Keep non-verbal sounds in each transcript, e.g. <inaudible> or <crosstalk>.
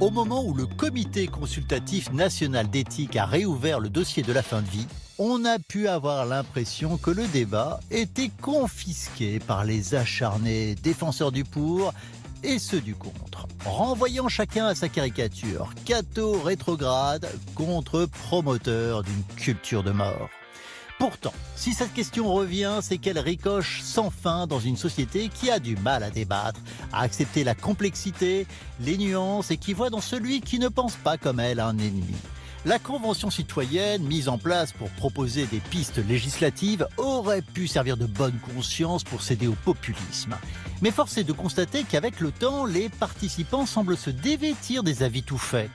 au moment où le Comité consultatif national d'éthique a réouvert le dossier de la fin de vie, on a pu avoir l'impression que le débat était confisqué par les acharnés défenseurs du pour et ceux du contre, renvoyant chacun à sa caricature, catho rétrograde contre promoteur d'une culture de mort. Pourtant, si cette question revient, c'est qu'elle ricoche sans fin dans une société qui a du mal à débattre, à accepter la complexité, les nuances et qui voit dans celui qui ne pense pas comme elle un ennemi. La Convention citoyenne, mise en place pour proposer des pistes législatives, aurait pu servir de bonne conscience pour céder au populisme. Mais force est de constater qu'avec le temps, les participants semblent se dévêtir des avis tout faits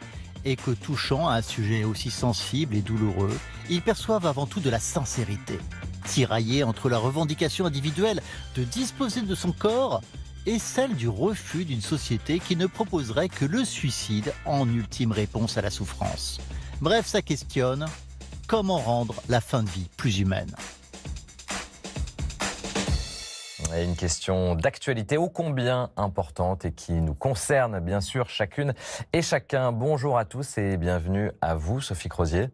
et que touchant à un sujet aussi sensible et douloureux, ils perçoivent avant tout de la sincérité. tiraillée entre la revendication individuelle de disposer de son corps et celle du refus d'une société qui ne proposerait que le suicide en ultime réponse à la souffrance. Bref, ça questionne comment rendre la fin de vie plus humaine. Et une question d'actualité ô combien importante et qui nous concerne bien sûr chacune et chacun. Bonjour à tous et bienvenue à vous, Sophie Crozier.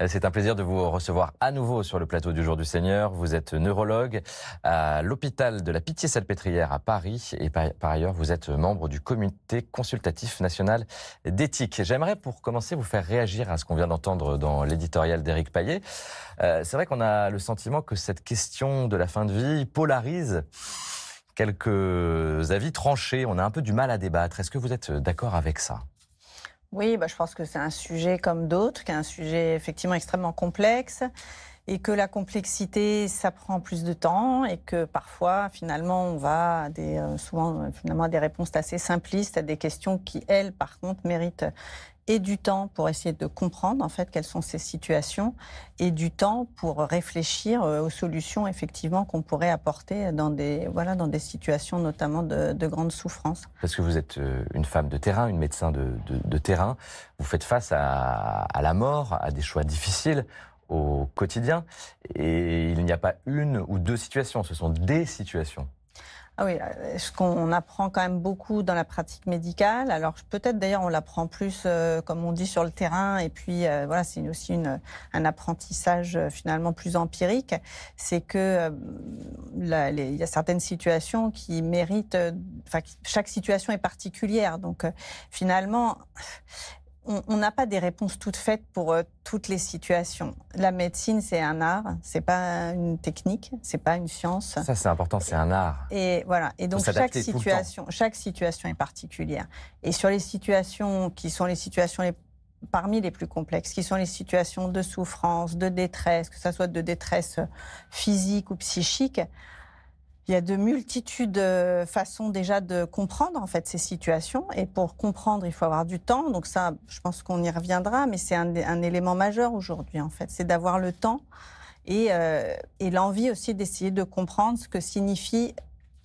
Euh, c'est un plaisir de vous recevoir à nouveau sur le plateau du Jour du Seigneur. Vous êtes neurologue à l'hôpital de la Pitié-Salpêtrière à Paris et par ailleurs vous êtes membre du comité consultatif national d'éthique. J'aimerais pour commencer vous faire réagir à ce qu'on vient d'entendre dans l'éditorial d'Éric Payet. Euh, c'est vrai qu'on a le sentiment que cette question de la fin de vie polarise quelques avis tranchés. On a un peu du mal à débattre. Est-ce que vous êtes d'accord avec ça Oui, bah, je pense que c'est un sujet comme d'autres, qui est un sujet effectivement extrêmement complexe et que la complexité, ça prend plus de temps et que parfois, finalement, on va euh, souvent euh, finalement à des réponses assez simplistes à des questions qui, elles, par contre, méritent et du temps pour essayer de comprendre en fait quelles sont ces situations et du temps pour réfléchir euh, aux solutions effectivement qu'on pourrait apporter dans des voilà dans des situations notamment de, grande souffrance. Parce que vous êtes euh, une femme de terrain, une médecin de, terrain, vous faites face à la mort, à des choix difficiles au quotidien et il n'y a pas une ou deux situations, ce sont des situations. Ah oui, euh, ce qu'on apprend quand même beaucoup dans la pratique médicale. Alors peut-être d'ailleurs on l'apprend plus, euh, comme on dit, sur le terrain. Et puis euh, voilà, c'est aussi une, un apprentissage finalement plus empirique. C'est que il y a certaines situations qui méritent, enfin chaque situation est particulière. Donc finalement, on n'a pas des réponses toutes faites pour euh, toutes les situations. La médecine, c'est un art, c'est pas une technique, c'est pas une science. Ça, c'est important, c'est un art. Et voilà. Et donc chaque situation, chaque situation est particulière. Et sur les situations qui sont les situations parmi les plus complexes, qui sont les situations de souffrance, de détresse, que ça soit de détresse physique ou psychique, il y a de multitudes de euh, façons déjà de comprendre en fait ces situations. Et pour comprendre, il faut avoir du temps. Donc ça, je pense qu'on y reviendra, mais c'est un, élément majeur aujourd'hui en fait, c'est d'avoir le temps et, euh, et l'envie aussi d'essayer de comprendre ce que signifie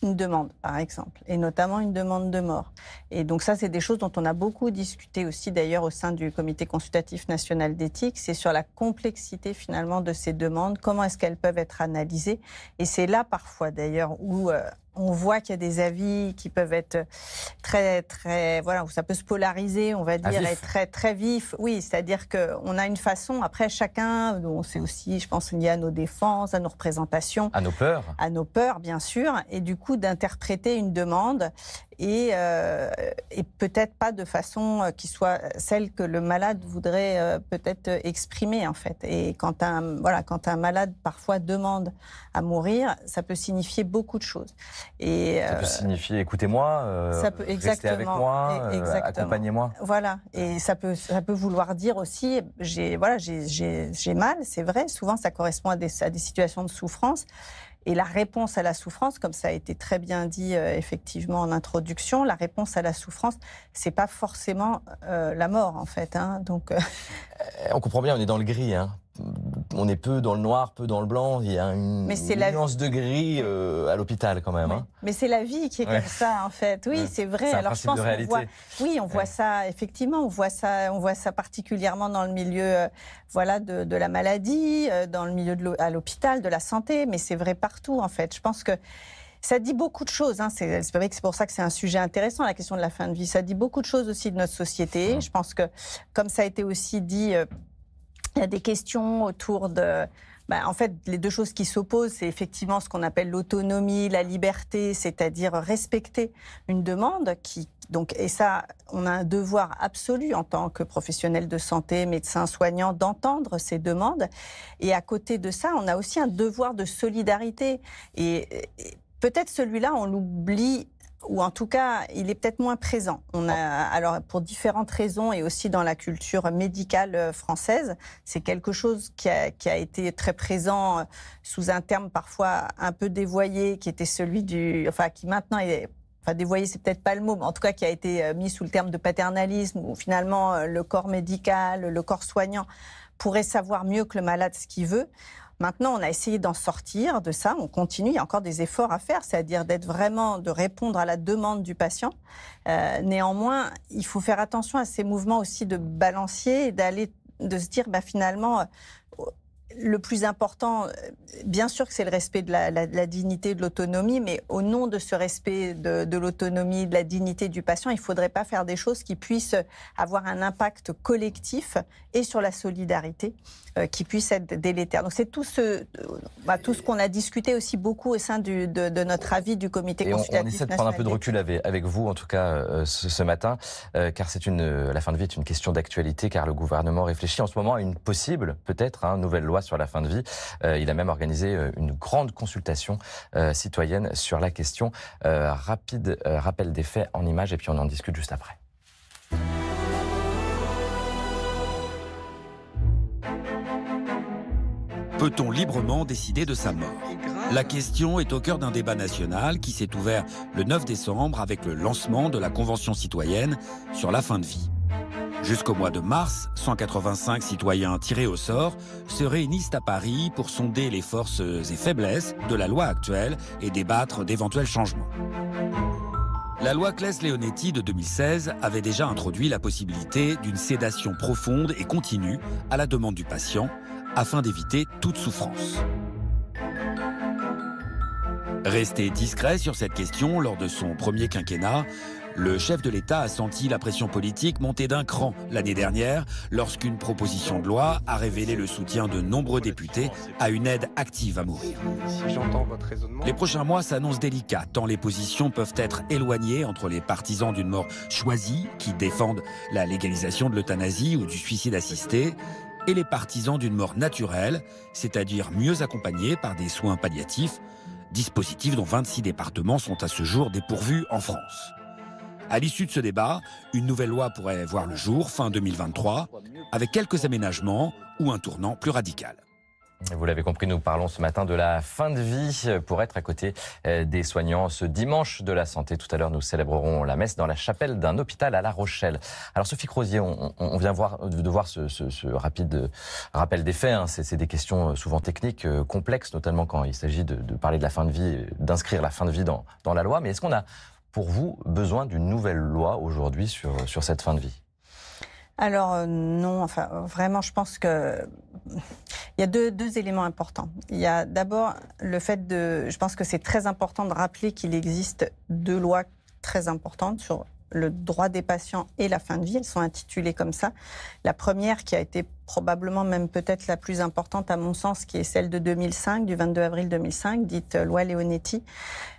une demande, par exemple, et notamment une demande de mort. Et donc ça, c'est des choses dont on a beaucoup discuté aussi d'ailleurs au sein du Comité consultatif national d'éthique, c'est sur la complexité finalement de ces demandes, comment est-ce qu'elles peuvent être analysées. Et c'est là parfois d'ailleurs où... Euh, on voit qu'il y a des avis qui peuvent être très, très, voilà, où ça peut se polariser, on va dire, être très, très vif. Oui, c'est-à-dire qu'on a une façon, après chacun, on sait aussi, je pense, lié à nos défenses, à nos représentations. À nos peurs. À nos peurs, bien sûr. Et du coup, d'interpréter une demande et, euh, et peut-être pas de façon euh, qui soit celle que le malade voudrait euh, peut-être exprimer en fait. Et quand un, voilà, quand un malade parfois demande à mourir, ça peut signifier beaucoup de choses. Et, ça peut signifier écoutez-moi, restez avec moi, accompagnez-moi. Voilà, et ça peut, ça peut vouloir dire aussi j'ai voilà, j'ai mal, c'est vrai, souvent ça correspond à des, à des situations de souffrance. Et la réponse à la souffrance, comme ça a été très bien dit euh, effectivement en introduction, la réponse à la souffrance, c'est pas forcément euh, la mort en fait. Hein. donc, euh, eh, on comprend bien, on est dans le gris. Hein on est peu dans le noir, peu dans le blanc. Il y a une, nuance de gris euh, à l'hôpital quand même. Hein. Mais c'est la vie qui est comme ça en fait. Oui, c'est vrai. Alors je pense qu'on oui, on voit ça effectivement, on voit ça, on voit ça particulièrement dans le milieu, euh, voilà, de, la maladie, euh, dans le milieu à l'hôpital, de la santé. Mais c'est vrai partout en fait. Je pense que ça dit beaucoup de choses. Hein. C'est vrai que c'est pour ça que c'est un sujet intéressant, la question de la fin de vie. Ça dit beaucoup de choses aussi de notre société. Je pense que, comme ça a été aussi dit il y a des questions autour de, bah, en fait, les deux choses qui s'opposent, c'est effectivement ce qu'on appelle l'autonomie, la liberté, c'est-à-dire respecter une demande qui, donc, et ça, on a un devoir absolu en tant que professionnel de santé, médecin, soignant, d'entendre ces demandes. Et à côté de ça, on a aussi un devoir de solidarité. et peut-être celui-là, on l'oublie ou en tout cas, il est peut-être moins présent. On a, alors, pour différentes raisons et aussi dans la culture médicale euh, française, c'est quelque chose qui a, qui a, été très présent euh, sous un terme parfois un peu dévoyé, qui était celui du, enfin, qui maintenant est enfin dévoyé, c'est peut-être pas le mot, mais en tout cas qui a été euh, mis sous le terme de paternalisme, où finalement le corps médical, le corps soignant pourrait savoir mieux que le malade ce qu'il veut. Maintenant, on a essayé d'en sortir de ça. On continue. Il y a encore des efforts à faire, c'est-à-dire d'être vraiment, de répondre à la demande du patient. Euh, néanmoins, il faut faire attention à ces mouvements aussi de balancier et d'aller de se dire bah, finalement le plus important, euh, bien sûr que c'est le respect de la, la, la dignité, de l'autonomie, mais au nom de ce respect de, de l'autonomie, de la dignité du patient, il ne faudrait pas faire des choses qui puissent avoir un impact collectif et sur la solidarité euh, qui puissent être délétères. Donc c'est tout ce, bah, tout ce qu'on a discuté aussi beaucoup au sein de, notre avis du comité consultatif. On, on essaie de prendre un peu de recul avec, vous, en tout cas euh, ce, matin, car c'est une, la fin de vie, est une question d'actualité, car le gouvernement réfléchit en ce moment à une possible, peut-être, hein, nouvelle loi sur la fin de vie. Euh, il a même organisé euh, une grande consultation euh, citoyenne sur la question. rapide rappel des faits en images et puis on en discute juste après. Peut-on librement décider de sa mort La question est au cœur d'un débat national qui s'est ouvert le 9 décembre avec le lancement de la Convention citoyenne sur la fin de vie. Jusqu'au mois de mars, 185 citoyens tirés au sort se réunissent à Paris pour sonder les forces et faiblesses de la loi actuelle et débattre d'éventuels changements. La loi Claes-Leonetti de 2016 avait déjà introduit la possibilité d'une sédation profonde et continue à la demande du patient afin d'éviter toute souffrance. Resté discret sur cette question lors de son premier quinquennat, le chef de l'État a senti la pression politique monter d'un cran l'année dernière lorsqu'une proposition de loi a révélé le soutien de nombreux députés à une aide active à mourir. Les prochains mois s'annoncent délicats tant les positions peuvent être éloignées entre les partisans d'une mort choisie qui défendent la légalisation de l'euthanasie ou du suicide assisté et les partisans d'une mort naturelle, c'est-à-dire mieux accompagnée par des soins palliatifs, dispositifs dont 26 départements sont à ce jour dépourvus en France. À l'issue de ce débat, une nouvelle loi pourrait voir le jour fin 2023, avec quelques aménagements ou un tournant plus radical. Vous l'avez compris, nous parlons ce matin de la fin de vie pour être à côté euh, des soignants ce dimanche de la santé. Tout à l'heure, nous célébrerons la messe dans la chapelle d'un hôpital à La Rochelle. Alors, Sophie Crozier, on, vient voir, de voir ce, rapide euh, rappel des faits. Hein. C'est des questions euh, souvent techniques, complexes, notamment quand il s'agit de, parler de la fin de vie, d'inscrire la fin de vie dans, dans la loi. Mais est-ce qu'on a pour vous, besoin d'une nouvelle loi aujourd'hui sur, sur cette fin de vie alors euh, non, enfin vraiment, je pense que <laughs> il y a deux, deux éléments importants. Il y a d'abord le fait de, je pense que c'est très important de rappeler qu'il existe deux lois très importantes sur le droit des patients et la fin de vie. Elles sont intitulées comme ça. La première, qui a été probablement même peut-être la plus importante à mon sens, qui est celle de 2005, du 22 avril 2005, dite euh, loi Leonetti,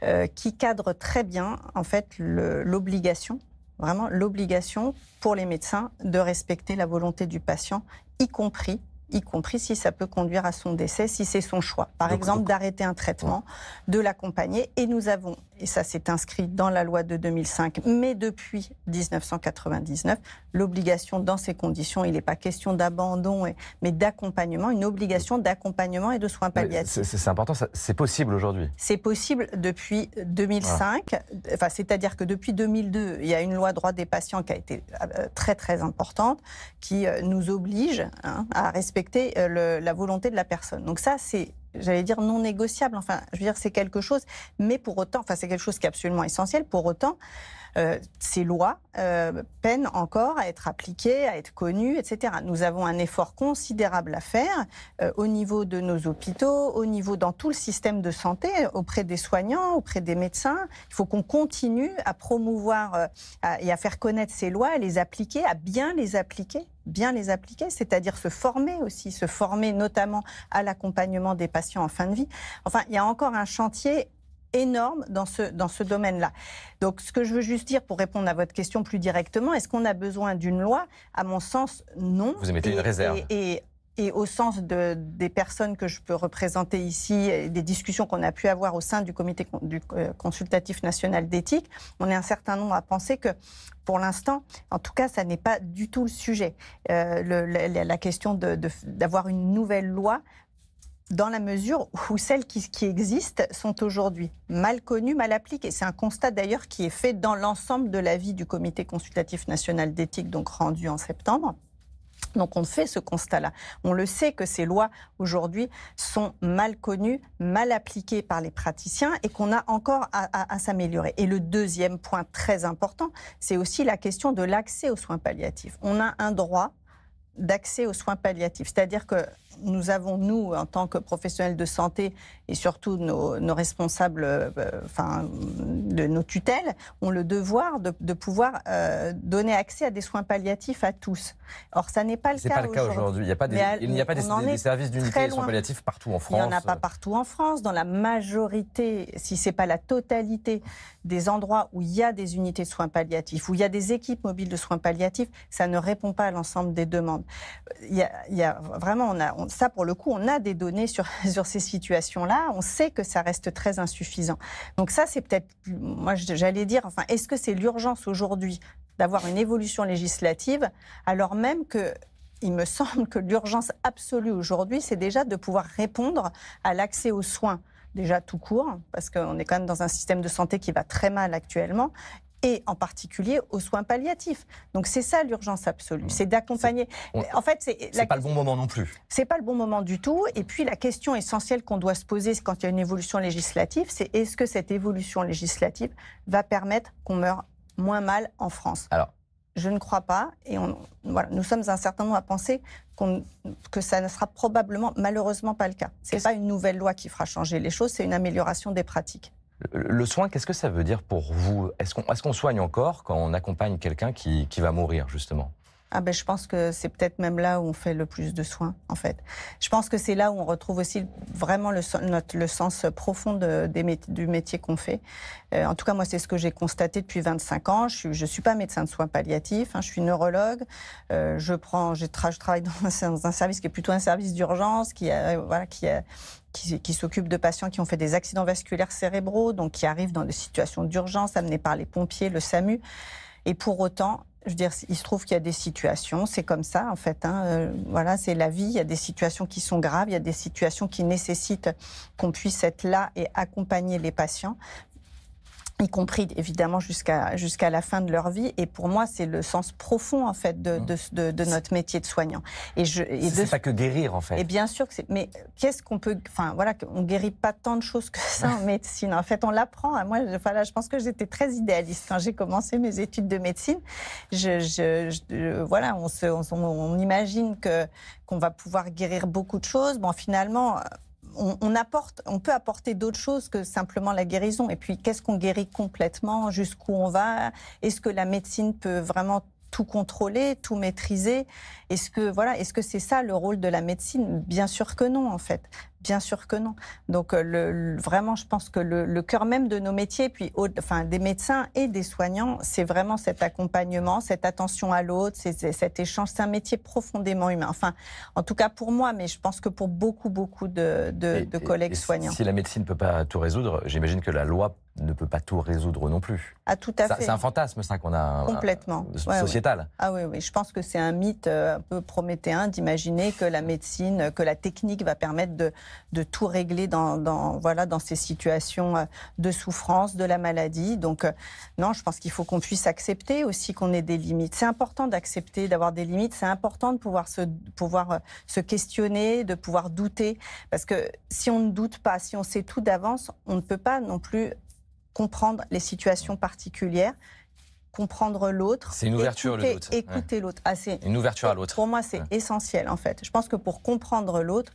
euh, qui cadre très bien en fait l'obligation vraiment l'obligation pour les médecins de respecter la volonté du patient, y compris y compris si ça peut conduire à son décès, si c'est son choix. Par exemple, d'arrêter un traitement, de l'accompagner. Et nous avons et ça s'est inscrit dans la loi de 2005, mais depuis 1999, l'obligation dans ces conditions, il n'est pas question d'abandon, mais d'accompagnement, une obligation d'accompagnement et de soins palliatifs. C'est important, c'est possible aujourd'hui C'est possible depuis 2005, enfin, c'est-à-dire que depuis 2002, il y a une loi droit des patients qui a été euh, très très importante, qui euh, nous oblige hein, à respecter euh, la volonté de la personne. Donc ça, c'est j'allais dire non négociable. Enfin, je veux dire, c'est quelque chose, mais pour autant, enfin, c'est quelque chose qui est absolument essentiel. Pour autant, euh, ces lois euh, peinent encore à être appliquées, à être connues, etc. Nous avons un effort considérable à faire euh, au niveau de nos hôpitaux, au niveau dans tout le système de santé, auprès des soignants, auprès des médecins. Il faut qu'on continue à promouvoir et à faire connaître ces lois, à les appliquer, à bien les appliquer bien les appliquer, c'est-à-dire se former aussi, se former notamment à l'accompagnement des patients en fin de vie. Enfin, il y a encore un chantier énorme dans ce, dans ce domaine-là. Donc ce que je veux juste dire pour répondre à votre question plus directement, est-ce qu'on a besoin d'une loi À mon sens, non. Vous mettez une réserve. et et au sens de, des personnes que je peux représenter ici, des discussions qu'on a pu avoir au sein du comité euh, consultatif national d'éthique, on est un certain nombre à penser que, pour l'instant, en tout cas, ça n'est pas du tout le sujet. Euh, la, question d'avoir une nouvelle loi dans la mesure où celles qui, qui existent sont aujourd'hui mal connues, mal appliquées. C'est un constat d'ailleurs qui est fait dans l'ensemble de l'avis du comité consultatif national d'éthique, donc rendu en septembre. Donc on fait ce constat-là. On le sait que ces lois aujourd'hui sont mal connues, mal appliquées par les praticiens et qu'on a encore à, s'améliorer. Et le deuxième point très important, c'est aussi la question de l'accès aux soins palliatifs. On a un droit d'accès aux soins palliatifs. C'est-à-dire que nous avons, nous, en tant que professionnels de santé et surtout nos, responsables, euh, enfin, de nos tutelles, ont le devoir de, pouvoir euh, donner accès à des soins palliatifs à tous. Or, ça n'est pas le cas, aujourd'hui. Il n'y a pas des services d'unité de soins palliatifs partout en France. Il n'y en a pas partout en France. Dans la majorité, si ce n'est pas la totalité des endroits où il y a des unités de soins palliatifs, où il y a des équipes mobiles de soins palliatifs, ça ne répond pas à l'ensemble des demandes il y, a, vraiment, ça pour le coup, on a des données sur, <laughs> sur ces situations-là. On sait que ça reste très insuffisant. Donc ça, c'est peut-être, moi j'allais dire, enfin, est-ce que c'est l'urgence aujourd'hui d'avoir une évolution législative alors même que il me <laughs> semble que l'urgence absolue aujourd'hui, c'est déjà de pouvoir répondre à l'accès aux soins déjà tout court, parce qu'on est quand même dans un système de santé qui va très mal actuellement, et en particulier aux soins palliatifs. Donc c'est ça l'urgence absolue, c'est d'accompagner. En fait, c'est pas le bon moment non plus. C'est pas le bon moment du tout. Et puis la question essentielle qu'on doit se poser quand il y a une évolution législative, c'est est-ce que cette évolution législative va permettre qu'on meure moins mal en France Alors, je ne crois pas. Et nous sommes un certain nombre à penser que ça ne sera probablement, malheureusement, pas le cas. Ce n'est pas une nouvelle loi qui fera changer les choses, c'est une amélioration des pratiques. Le soin, qu'est-ce que ça veut dire pour vous Est-ce qu'on soigne encore quand on accompagne quelqu'un qui, qui va mourir, justement ah ben je pense que c'est peut-être même là où on fait le plus de soins en fait. Je pense que c'est là où on retrouve aussi vraiment le, notre, le sens profond du métier qu'on fait. Euh, en tout cas moi c'est ce que j'ai constaté depuis 25 ans. Je suis, suis pas médecin de soins palliatifs, hein. je suis neurologue. Euh, je prends, je, travaille dans un, service qui est plutôt un service d'urgence qui euh, voilà qui qui, qui s'occupe de patients qui ont fait des accidents vasculaires cérébraux, donc qui arrivent dans des situations d'urgence amenés par les pompiers, le SAMU. Et pour autant, je dire, il se trouve qu'il y a des situations, c'est comme ça en fait. Hein, euh, voilà, c'est la vie. Il y a des situations qui sont graves, il y a des situations qui nécessitent qu'on puisse être là et accompagner les patients y compris évidemment jusqu'à jusqu'à la fin de leur vie. Et pour moi, c'est le sens profond en fait de, mmh. de, de, notre métier de soignant. Et je et c'est pas que guérir en fait. Et bien sûr que c'est. Mais qu'est-ce qu'on peut. Enfin voilà, on guérit pas tant de choses que ça en <laughs> médecine. En fait, on l'apprend. Moi, voilà, je pense que j'étais très idéaliste quand j'ai commencé mes études de médecine. Je, je, je voilà, on se on, on imagine que qu'on va pouvoir guérir beaucoup de choses. Bon, finalement on, apporte, on peut apporter d'autres choses que simplement la guérison. Et puis, qu'est-ce qu'on guérit complètement Jusqu'où on va Est-ce que la médecine peut vraiment tout contrôler, tout maîtriser Est-ce que voilà, est-ce que c'est ça le rôle de la médecine Bien sûr que non, en fait. Bien sûr que non. Donc euh, le, vraiment, je pense que le, cœur même de nos métiers, puis enfin des médecins et des soignants, c'est vraiment cet accompagnement, cette attention à l'autre, cet échange. C'est un métier profondément humain. Enfin, en tout cas pour moi, mais je pense que pour beaucoup, beaucoup de, de, collègues soignants. Si la médecine ne peut pas tout résoudre, j'imagine que la loi ne peut pas tout résoudre non plus. Ah, tout à fait. C'est un fantasme, ça, qu'on a. Euh, Complètement. sociétal. Ah oui, oui. Je pense que c'est un mythe euh, un peu prométhéen d'imaginer que la médecine, que la technique va permettre de, de tout régler dans, voilà, dans ces situations euh, de souffrance, de la maladie. Donc, euh, non, je pense qu'il faut qu'on puisse accepter aussi qu'on ait des limites. C'est important d'accepter, d'avoir des limites. C'est important de pouvoir pouvoir euh, se questionner, de pouvoir douter. Parce que si on ne doute pas, si on sait tout d'avance, on ne peut pas non plus comprendre les situations particulières comprendre l'autre. C'est une ouverture écouter, l'autre. Écouter ah, une ouverture à l'autre. Pour moi, c'est essentiel en fait. Je pense que pour comprendre l'autre,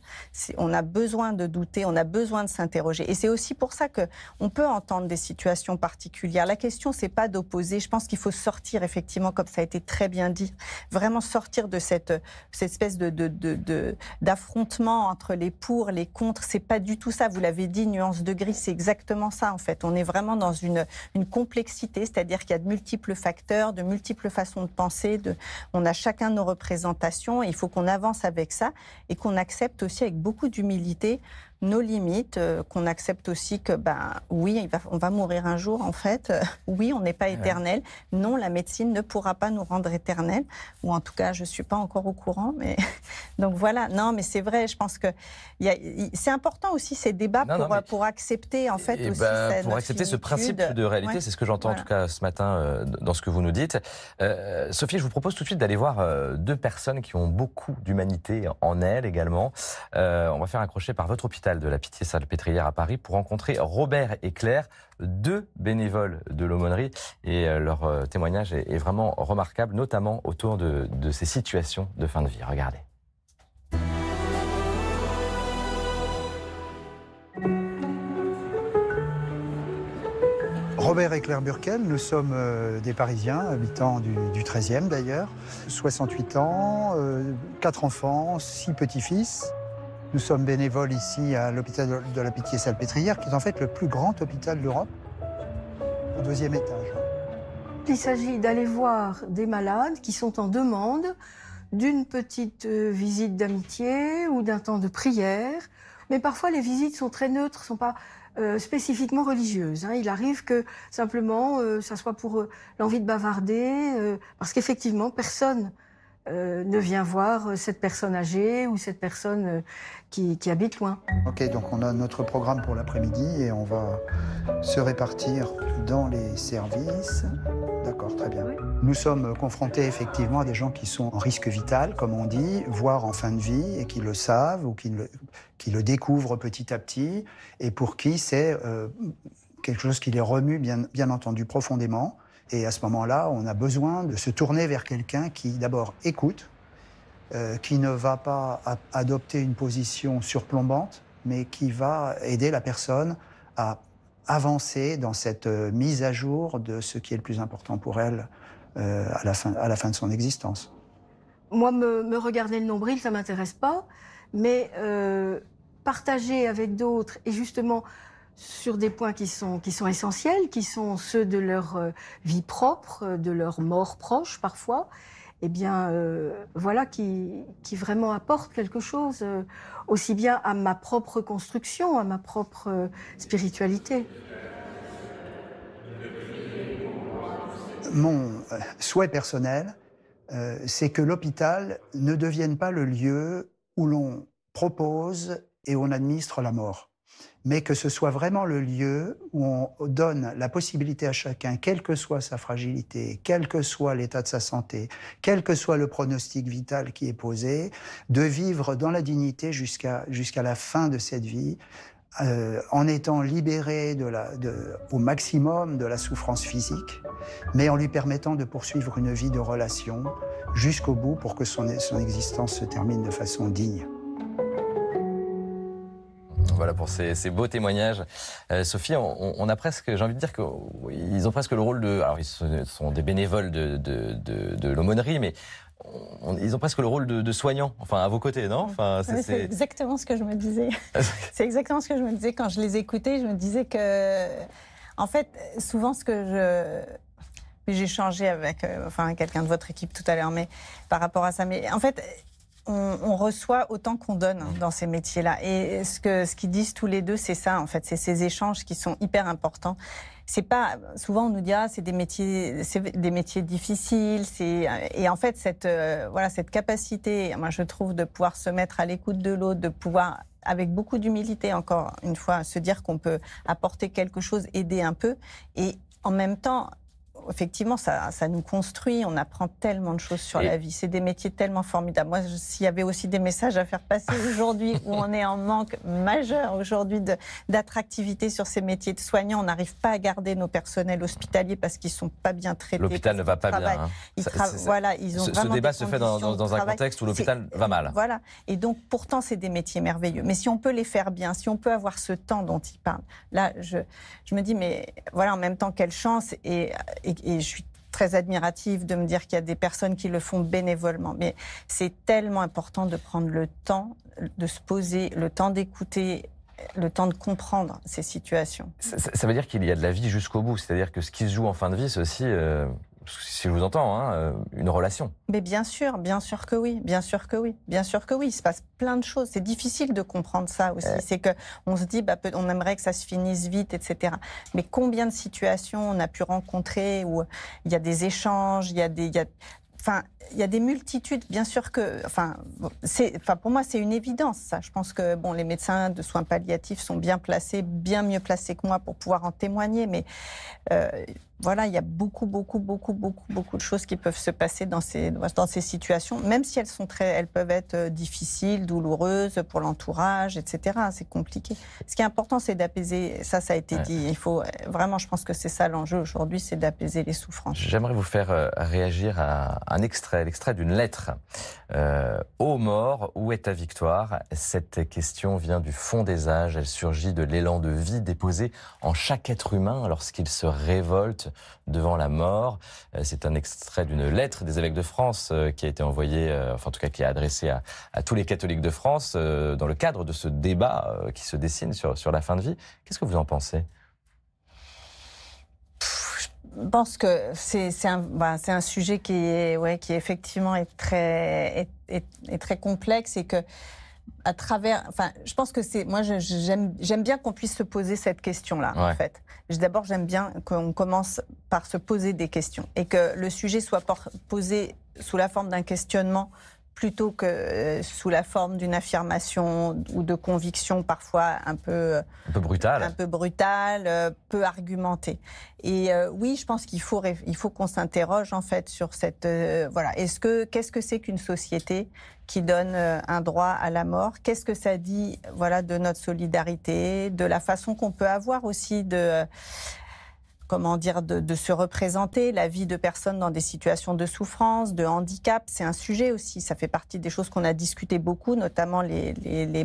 on a besoin de douter, on a besoin de s'interroger. Et c'est aussi pour ça que on peut entendre des situations particulières. La question, c'est pas d'opposer. Je pense qu'il faut sortir effectivement, comme ça a été très bien dit, vraiment sortir de cette, cette espèce de, de, d'affrontement entre les pour, les contre. C'est pas du tout ça. Vous l'avez dit, nuance de gris, c'est exactement ça en fait. On est vraiment dans une, une complexité, c'est-à-dire qu'il y a de multiples multiples facteurs, de multiples façons de penser. On a chacun nos représentations. Et il faut qu'on avance avec ça et qu'on accepte aussi avec beaucoup d'humilité nos limites, euh, qu'on accepte aussi que, ben, oui, on va mourir un jour, en fait. <laughs> Oui, on n'est pas éternel. Non, la médecine ne pourra pas nous rendre éternel. Ou en tout cas, je ne suis pas encore au courant. Mais... <laughs> Donc voilà. Non, mais c'est vrai, je pense que c'est important aussi ces débats pour, euh, pour, accepter, en fait, eh ben, Pour accepter ce principe de réalité, c'est ce que j'entends, en tout cas, ce matin, euh, dans ce que vous nous dites. Sophie, je vous propose tout de suite d'aller voir deux personnes qui ont beaucoup d'humanité en elles également. on va faire un crochet par votre hôpital de la pitié Salle Pétrière à Paris pour rencontrer Robert et Claire, deux bénévoles de l'aumônerie. Et euh, leur euh, témoignage est vraiment remarquable, notamment autour de, ces situations de fin de vie. Regardez. Robert et Claire Burkel, nous sommes euh, des Parisiens, habitants du, du 13e d'ailleurs, 68 ans, 4 enfants, 6 petits-fils. Nous sommes bénévoles ici à l'hôpital de la Pitié-Salpêtrière, qui est en fait le plus grand hôpital d'Europe, au deuxième étage. Il s'agit d'aller voir des malades qui sont en demande d'une petite euh, visite d'amitié ou d'un temps de prière. Mais parfois, les visites sont très neutres, sont pas euh, spécifiquement religieuses. Hein. Il arrive que simplement, euh, ça soit pour l'envie de bavarder, parce qu'effectivement, personne euh, ne vient voir euh, cette personne âgée ou cette personne euh, qui, habite loin. Ok, donc on a notre programme pour l'après-midi et on va se répartir dans les services. D'accord, très bien. Nous sommes confrontés effectivement à des gens qui sont en risque vital, comme on dit, voire en fin de vie, et qui le savent ou qui le, découvrent petit à petit, et pour qui c'est quelque chose qui les remue bien entendu profondément et à ce moment-là, on a besoin de se tourner vers quelqu'un qui d'abord écoute, euh, qui ne va pas adopter une position surplombante, mais qui va aider la personne à avancer dans cette euh, mise à jour de ce qui est le plus important pour elle euh, à, la fin, à la fin de son existence. Moi, me, regarder le nombril, ça m'intéresse pas, mais partager avec d'autres et justement sur des points qui sont, essentiels, qui sont ceux de leur euh, vie propre, euh, de leur mort proche parfois, eh bien, euh, voilà, qui, vraiment apporte quelque chose, aussi bien à ma propre construction, à ma propre spiritualité. Mon souhait personnel, c'est que l'hôpital ne devienne pas le lieu où l'on propose et on administre la mort mais que ce soit vraiment le lieu où on donne la possibilité à chacun, quelle que soit sa fragilité, quel que soit l'état de sa santé, quel que soit le pronostic vital qui est posé, de vivre dans la dignité jusqu'à jusqu'à la fin de cette vie, euh, en étant libéré au maximum de la souffrance physique, mais en lui permettant de poursuivre une vie de relation jusqu'au bout pour que son, son existence se termine de façon digne. Voilà pour ces, beaux témoignages. Euh, Sophie, on, a presque, j'ai envie de dire qu'ils ont presque le rôle de. Alors, ils sont des bénévoles de, l'aumônerie, mais ils ont presque le rôle de, soignants, enfin à vos côtés, non C'est exactement ce que je me disais. <laughs> c'est exactement ce que je me disais quand je les écoutais. Je me disais que, en fait, souvent ce que je j'ai changé avec, euh, enfin, quelqu'un de votre équipe tout à l'heure, mais par rapport à ça. Mais en fait, on, reçoit autant qu'on donne hein, dans ces métiers-là. Et ce qu'ils ce qu'ils disent tous les deux, c'est ça, en fait. C'est ces échanges qui sont hyper importants c'est pas souvent on nous dit ah, c'est des métiers c'est des métiers difficiles et en fait cette euh, voilà cette capacité moi je trouve de pouvoir se mettre à l'écoute de l'autre de pouvoir avec beaucoup d'humilité encore une fois se dire qu'on peut apporter quelque chose aider un peu et en même temps effectivement, ça, ça, nous construit. On apprend tellement de choses sur la vie. C'est des métiers tellement formidables. Moi, s'il y avait aussi des messages à faire passer <laughs> aujourd'hui, où on est en manque majeur aujourd'hui d'attractivité sur ces métiers de soignants, on n'arrive pas à garder nos personnels hospitaliers parce qu'ils sont pas bien traités. L'hôpital ne va pas bien. Hein. voilà, ils ont ce, ce débat se fait dans, un contexte où l'hôpital va mal. Voilà. Et donc, pourtant, c'est des métiers merveilleux. Mais si on peut les faire bien, si on peut avoir ce temps dont ils parlent, là, je, je me dis, mais voilà, en même temps, quelle chance et et je suis très admirative de me dire qu'il y a des personnes qui le font bénévolement. Mais c'est tellement important de prendre le temps de se poser, le temps d'écouter le temps de comprendre ces situations. Ça, veut dire qu'il y a de la vie jusqu'au bout, c'est-à-dire que ce qui se joue en fin de vie, c'est aussi euh, si je vous entends, hein, euh, une relation. Mais bien sûr, bien sûr que oui, bien sûr que oui, bien sûr que oui. Il se passe plein de choses. C'est difficile de comprendre ça aussi. C'est que on se dit, bah, on aimerait que ça se finisse vite, etc. Mais combien de situations on a pu rencontrer où il y a des échanges, il y a des, enfin, il y a des multitudes, bien sûr que, enfin, enfin pour moi, c'est une évidence, ça. Je pense que, bon, les médecins de soins palliatifs sont bien placés, bien mieux placés que moi pour pouvoir en témoigner, mais euh, voilà, il y a beaucoup, beaucoup, beaucoup, beaucoup, beaucoup de choses qui peuvent se passer dans ces, dans ces situations, même si elles, sont très, elles peuvent être euh, difficiles, douloureuses pour l'entourage, etc. C'est compliqué. Ce qui est important, c'est d'apaiser, ça, ça a été dit. Il faut euh, vraiment, je pense que c'est ça l'enjeu aujourd'hui, c'est d'apaiser les souffrances. J'aimerais vous faire euh, réagir à un extrait, l'extrait d'une lettre. Euh, Ô mort, où est ta victoire Cette question vient du fond des âges, elle surgit de l'élan de vie déposé en chaque être humain lorsqu'il se révolte devant la mort. Euh, c'est un extrait d'une lettre des évêques de France euh, qui a été envoyée, euh, enfin en tout cas qui est adressée à, tous les catholiques de France dans le cadre de ce débat qui se dessine sur, sur la fin de vie. Qu'est-ce que vous en pensez je pense que c'est un, bah, un, sujet qui, est, ouais, qui effectivement est très, est, est, très complexe et que à travers. Enfin, je pense que c'est. Moi, j'aime bien qu'on puisse se poser cette question-là, en fait. D'abord, j'aime bien qu'on commence par se poser des questions et que le sujet soit posé sous la forme d'un questionnement plutôt que euh, sous la forme d'une affirmation ou de conviction parfois un peu un peu brutale, un peu brutale, euh, peu argumentée. Et euh, oui, je pense qu'il faut il faut qu'on s'interroge en fait sur cette voilà, est-ce que qu'est-ce que c'est qu'une société qui donne un droit à la mort Qu'est-ce que ça dit voilà de notre solidarité, de la façon qu'on peut avoir aussi de comment dire, de, se représenter, la vie de personnes dans des situations de souffrance, de handicap, c'est un sujet aussi. Ça fait partie des choses qu'on a discutées beaucoup, notamment les,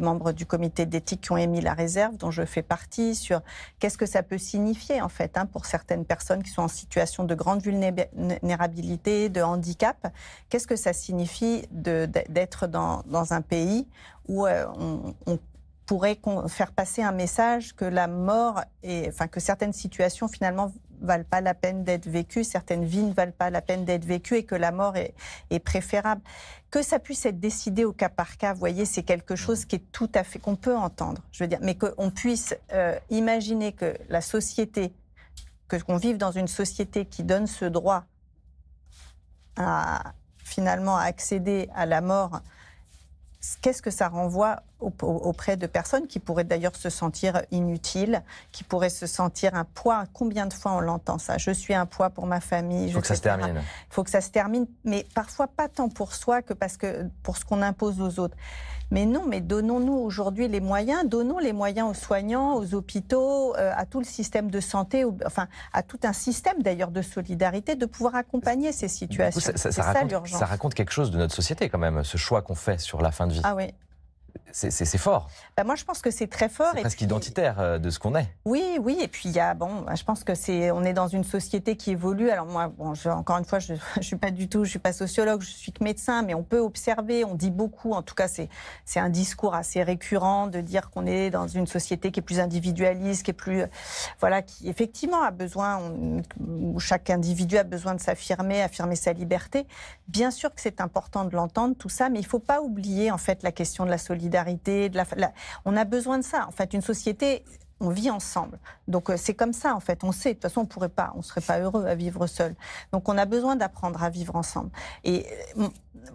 membres du comité d'éthique qui ont émis la réserve, dont je fais partie, sur qu'est-ce que ça peut signifier en fait hein, pour certaines personnes qui sont en situation de grande vulnérabilité, de handicap. Qu'est-ce que ça signifie d'être dans, un pays où euh, on, on pourrait faire passer un message que la mort, et enfin que certaines situations finalement valent pas la peine d'être vécues, certaines vies ne valent pas la peine d'être vécues et que la mort est, préférable. Que ça puisse être décidé au cas par cas, vous voyez, c'est quelque mmh. chose qui est tout à fait qu'on peut entendre. Je veux dire, mais qu'on puisse euh, imaginer que la société, que qu'on vive dans une société qui donne ce droit à finalement à accéder à la mort. Qu'est-ce que ça renvoie auprès de personnes qui pourraient d'ailleurs se sentir inutiles, qui pourraient se sentir un poids. Combien de fois on l'entend ça Je suis un poids pour ma famille. Il faut que ça se termine. Il faut que ça se termine, mais parfois pas tant pour soi que parce que pour ce qu'on impose aux autres. Mais non, mais donnons-nous aujourd'hui les moyens, donnons les moyens aux soignants, aux hôpitaux, euh, à tout le système de santé, ou, enfin à tout un système d'ailleurs de solidarité, de pouvoir accompagner ces situations. ça, raconte, ça, raconte, quelque chose de notre société quand même, ce choix qu'on fait sur la fin de vie. Ah oui, c'est fort. Bah, moi, je pense que c'est très fort. C'est presque identitaire euh, de ce qu'on est. Oui, oui. Et puis, il y a, bon, bah, je pense que c'est, on est dans une société qui évolue. Alors moi, bon, je, encore une fois, je, ne <laughs> suis pas du tout, je suis pas sociologue, je suis que médecin, mais on peut observer. On dit beaucoup, en tout cas, c'est c'est un discours assez récurrent de dire qu'on est dans une société qui est plus individualiste, qui est plus, voilà, qui effectivement a besoin, où chaque individu a besoin de s'affirmer, affirmer sa liberté. Bien sûr que c'est important de l'entendre tout ça, mais il faut pas oublier en fait la question de la solidarité de la, on a besoin de ça. En fait, une société, on vit ensemble. Donc euh, c'est comme ça en fait, on sait, de toute façon on pourrait pas, on serait pas heureux à vivre seul. Donc on a besoin d'apprendre à vivre ensemble. Et euh,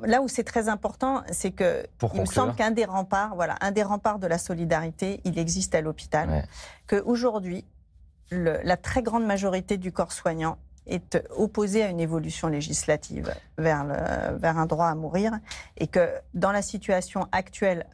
là où c'est très important, c'est que il me semble qu'un des remparts, voilà, un des remparts de la solidarité, il existe à l'hôpital, qu'aujourd'hui, que aujourd'hui la très grande majorité du corps soignant est opposé à une évolution législative vers, le, vers un droit à mourir et que dans la situation actuelle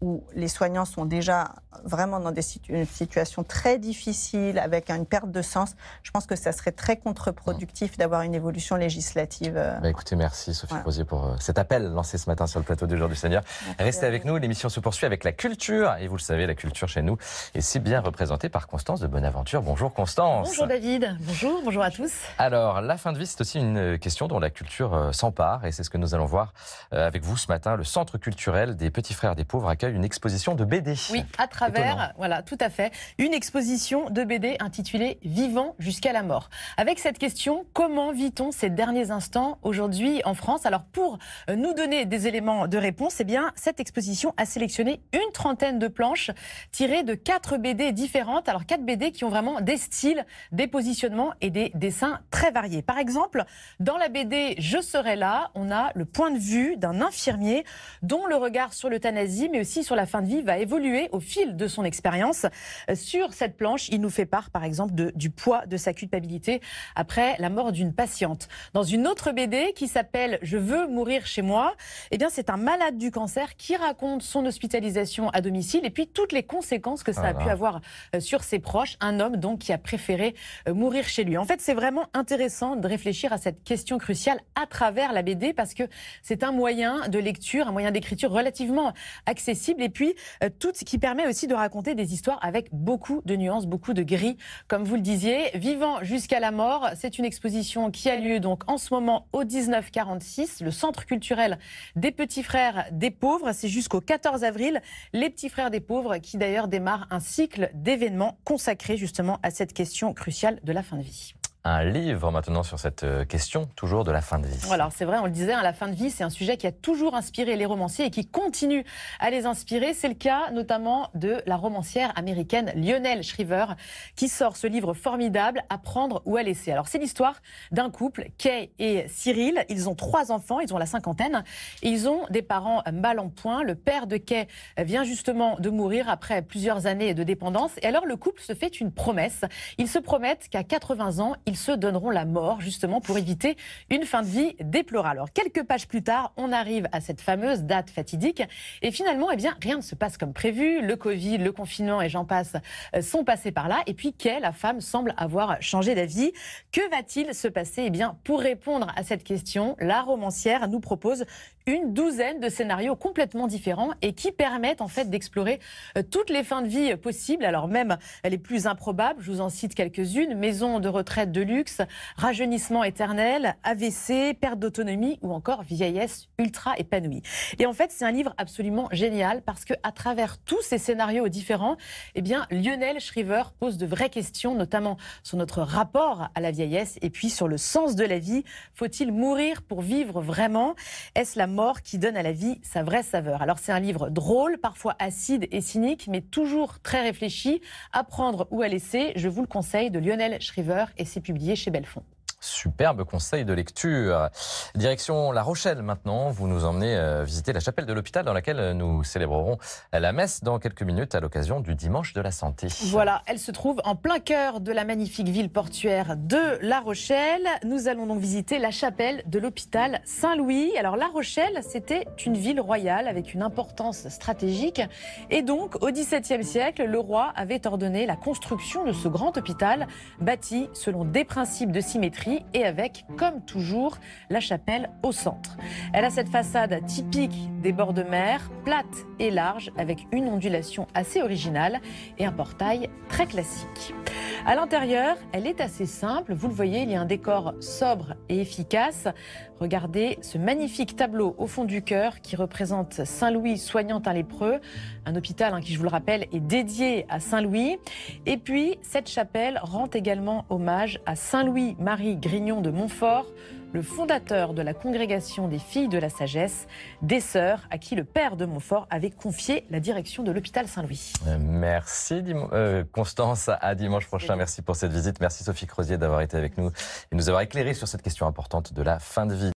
où les soignants sont déjà vraiment dans des situations une situation très difficile, avec une perte de sens, je pense que ça serait très contre-productif d'avoir une évolution législative. Euh. Bah, écoutez, merci Sophie voilà. pour euh, cet appel lancé ce matin sur le plateau du Jour du Seigneur. Restez avec nous, l'émission se poursuit avec la culture, et vous le savez, la culture chez nous est si bien représentée par Constance de Bonaventure. Bonjour Constance. Bonjour David, bonjour, bonjour à tous. Alors, la fin de vie, c'est aussi une euh, question dont la culture s'empare, et c'est ce que nous allons voir avec vous ce matin. Le Centre culturel des Petits Frères des Pauvres accueille une exposition de BD. Oui, à travers, voilà, tout à fait, une exposition de BD intitulée Vivant jusqu'à la mort. Avec cette question, comment vit-on ces derniers instants aujourd'hui en France Alors pour euh, nous donner des éléments de réponse, eh bien, cette exposition a sélectionné une trentaine de planches tirées de quatre BD différentes. Alors quatre BD qui ont vraiment des styles, des positionnements et des dessins très variés. Par exemple, dans la BD Je serai là, on a le point de vue d'un infirmier dont le regard sur l'euthanasie, mais aussi sur la fin de vie va évoluer au fil de son expérience. Euh, sur cette planche, il nous fait part, par exemple, du poids de sa culpabilité après la mort d'une patiente. Dans une autre BD qui s'appelle Je veux mourir chez moi, eh bien, c'est un malade du cancer qui raconte son hospitalisation à domicile et puis toutes les conséquences que ça a ah pu avoir euh, sur ses proches. Un homme, donc, qui a préféré euh, mourir chez lui. En fait, c'est vraiment intéressant de réfléchir à cette question cruciale à travers la BD parce que c'est un moyen de lecture, un moyen d'écriture relativement accessible et puis, euh, tout ce qui permet aussi de raconter des histoires avec beaucoup de nuances, beaucoup de gris, comme vous le disiez. Vivant jusqu'à la mort, c'est une exposition qui a lieu donc en ce moment au 1946, le Centre culturel des Petits Frères des Pauvres. C'est jusqu'au 14 avril. Les Petits Frères des Pauvres, qui d'ailleurs démarrent un cycle d'événements consacrés justement à cette question cruciale de la fin de vie un livre maintenant sur cette euh, question, toujours de la fin de vie. Alors c'est vrai, on le disait, hein, la fin de vie, c'est un sujet qui a toujours inspiré les romanciers et qui continue à les inspirer. C'est le cas notamment de la romancière américaine Lionel Shriver, qui sort ce livre formidable, À prendre ou à laisser. Alors, c'est l'histoire d'un couple, Kay et Cyril. Ils ont trois enfants, ils ont la cinquantaine, et ils ont des parents mal en point. Le père de Kay vient justement de mourir après plusieurs années de dépendance. Et alors, le couple se fait une promesse. Ils se promettent qu'à 80 ans, ils se donneront la mort justement pour éviter une fin de vie déplorable. Alors quelques pages plus tard, on arrive à cette fameuse date fatidique et finalement, eh bien, rien ne se passe comme prévu. Le Covid, le confinement et j'en passe euh, sont passés par là. Et puis qu'elle, la femme, semble avoir changé d'avis. Que va-t-il se passer Eh bien, pour répondre à cette question, la romancière nous propose une douzaine de scénarios complètement différents et qui permettent en fait d'explorer euh, toutes les fins de vie possibles, alors même les plus improbables. Je vous en cite quelques-unes maison de retraite de luxe, rajeunissement éternel, AVC, perte d'autonomie ou encore vieillesse ultra épanouie. Et en fait, c'est un livre absolument génial parce que à travers tous ces scénarios différents, et eh bien Lionel Shriver pose de vraies questions, notamment sur notre rapport à la vieillesse et puis sur le sens de la vie. Faut-il mourir pour vivre vraiment Est-ce la qui donne à la vie sa vraie saveur. Alors c'est un livre drôle, parfois acide et cynique, mais toujours très réfléchi. À prendre ou à laisser, je vous le conseille de Lionel Shriver et c'est publié chez Bellefond. Superbe conseil de lecture. Direction La Rochelle maintenant. Vous nous emmenez euh, visiter la chapelle de l'hôpital dans laquelle euh, nous célébrerons la messe dans quelques minutes à l'occasion du dimanche de la santé. Voilà, elle se trouve en plein cœur de la magnifique ville portuaire de La Rochelle. Nous allons donc visiter la chapelle de l'hôpital Saint-Louis. Alors La Rochelle, c'était une ville royale avec une importance stratégique. Et donc au XVIIe siècle, le roi avait ordonné la construction de ce grand hôpital bâti selon des principes de symétrie et avec, comme toujours, la chapelle au centre. Elle a cette façade typique des bords de mer, plate et large, avec une ondulation assez originale et un portail très classique. À l'intérieur, elle est assez simple. Vous le voyez, il y a un décor sobre et efficace. Regardez ce magnifique tableau au fond du cœur qui représente Saint-Louis soignant un lépreux, un hôpital hein, qui, je vous le rappelle, est dédié à Saint-Louis. Et puis, cette chapelle rend également hommage à Saint-Louis-Marie Grignon de Montfort, le fondateur de la congrégation des filles de la sagesse, des sœurs à qui le père de Montfort avait confié la direction de l'hôpital Saint-Louis. Euh, merci euh, Constance, à dimanche prochain. Merci pour cette visite. Merci Sophie Crozier d'avoir été avec nous et nous avoir éclairé sur cette question importante de la fin de vie.